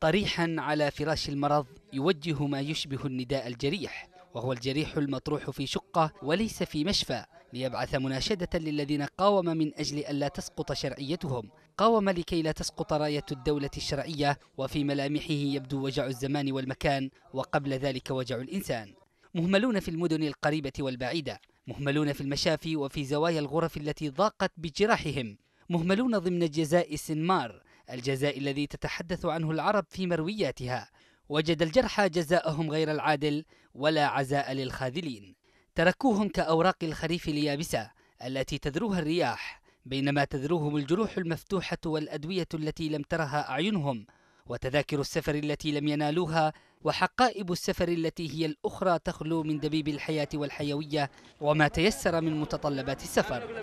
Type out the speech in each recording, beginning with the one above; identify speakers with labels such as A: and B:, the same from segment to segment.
A: طريحا على فراش المرض يوجه ما يشبه النداء الجريح وهو الجريح المطروح في شقة وليس في مشفى ليبعث مناشدة للذين قاوم من أجل أن لا تسقط شرعيتهم قاوم لكي لا تسقط راية الدولة الشرعية وفي ملامحه يبدو وجع الزمان والمكان وقبل ذلك وجع الإنسان مهملون في المدن القريبة والبعيدة مهملون في المشافي وفي زوايا الغرف التي ضاقت بجراحهم مهملون ضمن جزاء سنمار الجزاء الذي تتحدث عنه العرب في مروياتها وجد الجرحى جزاءهم غير العادل ولا عزاء للخاذلين تركوهم كأوراق الخريف اليابسة التي تذروها الرياح بينما تذروهم الجروح المفتوحة والأدوية التي لم ترها أعينهم وتذاكر السفر التي لم ينالوها وحقائب السفر التي هي الأخرى تخلو من دبيب الحياة والحيوية وما تيسر من متطلبات السفر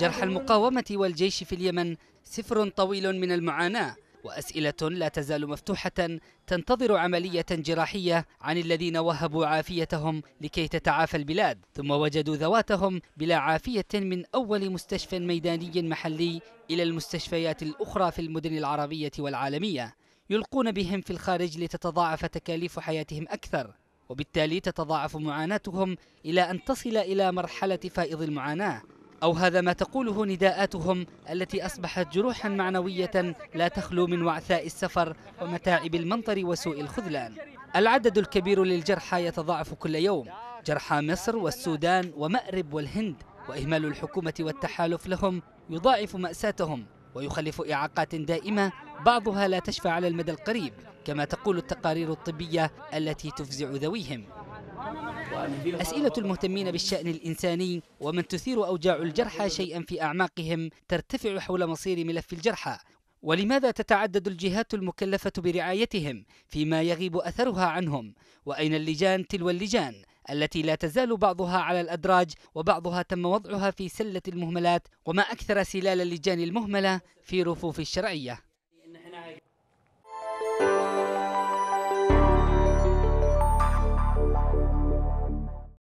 A: جرح المقاومة والجيش في اليمن سفر طويل من المعاناة وأسئلة لا تزال مفتوحة تنتظر عملية جراحية عن الذين وهبوا عافيتهم لكي تتعافى البلاد ثم وجدوا ذواتهم بلا عافية من أول مستشفى ميداني محلي إلى المستشفيات الأخرى في المدن العربية والعالمية يلقون بهم في الخارج لتتضاعف تكاليف حياتهم أكثر وبالتالي تتضاعف معاناتهم إلى أن تصل إلى مرحلة فائض المعاناة أو هذا ما تقوله نداءاتهم التي أصبحت جروحا معنوية لا تخلو من وعثاء السفر ومتاعب المنظر وسوء الخذلان العدد الكبير للجرحى يتضاعف كل يوم جرحى مصر والسودان ومأرب والهند وإهمال الحكومة والتحالف لهم يضاعف مأساتهم ويخلف إعاقات دائمة بعضها لا تشفى على المدى القريب كما تقول التقارير الطبية التي تفزع ذويهم أسئلة المهتمين بالشأن الإنساني ومن تثير أوجاع الجرحى شيئا في أعماقهم ترتفع حول مصير ملف الجرحى ولماذا تتعدد الجهات المكلفة برعايتهم فيما يغيب أثرها عنهم وأين اللجان تلو اللجان التي لا تزال بعضها على الأدراج وبعضها تم وضعها في سلة المهملات وما أكثر سلال اللجان المهملة في رفوف الشرعية